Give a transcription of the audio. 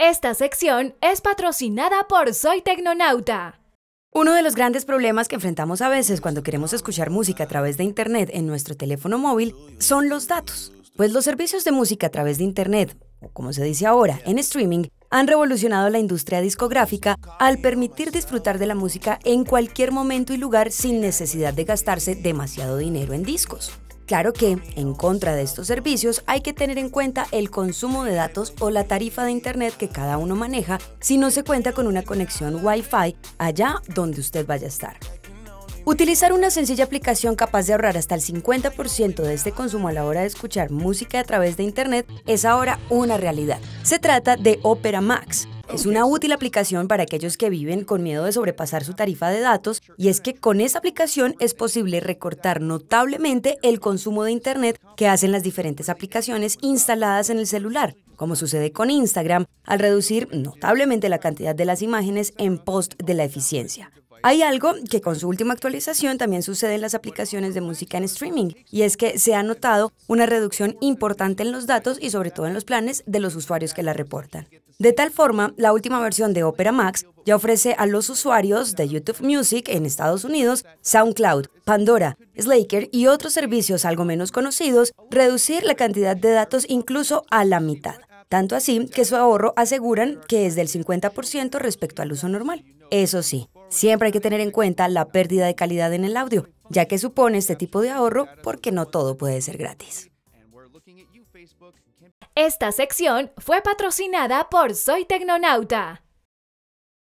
Esta sección es patrocinada por Soy Tecnonauta. Uno de los grandes problemas que enfrentamos a veces cuando queremos escuchar música a través de Internet en nuestro teléfono móvil son los datos. Pues los servicios de música a través de Internet, o como se dice ahora, en streaming, han revolucionado la industria discográfica al permitir disfrutar de la música en cualquier momento y lugar sin necesidad de gastarse demasiado dinero en discos. Claro que, en contra de estos servicios, hay que tener en cuenta el consumo de datos o la tarifa de Internet que cada uno maneja si no se cuenta con una conexión Wi-Fi allá donde usted vaya a estar. Utilizar una sencilla aplicación capaz de ahorrar hasta el 50% de este consumo a la hora de escuchar música a través de Internet es ahora una realidad. Se trata de Opera Max, es una útil aplicación para aquellos que viven con miedo de sobrepasar su tarifa de datos y es que con esa aplicación es posible recortar notablemente el consumo de Internet que hacen las diferentes aplicaciones instaladas en el celular, como sucede con Instagram, al reducir notablemente la cantidad de las imágenes en post de la eficiencia. Hay algo que con su última actualización también sucede en las aplicaciones de música en streaming, y es que se ha notado una reducción importante en los datos y sobre todo en los planes de los usuarios que la reportan. De tal forma, la última versión de Opera Max ya ofrece a los usuarios de YouTube Music en Estados Unidos, SoundCloud, Pandora, Slaker y otros servicios algo menos conocidos, reducir la cantidad de datos incluso a la mitad. Tanto así que su ahorro aseguran que es del 50% respecto al uso normal. Eso sí, Siempre hay que tener en cuenta la pérdida de calidad en el audio, ya que supone este tipo de ahorro porque no todo puede ser gratis. Esta sección fue patrocinada por Soy Tecnonauta.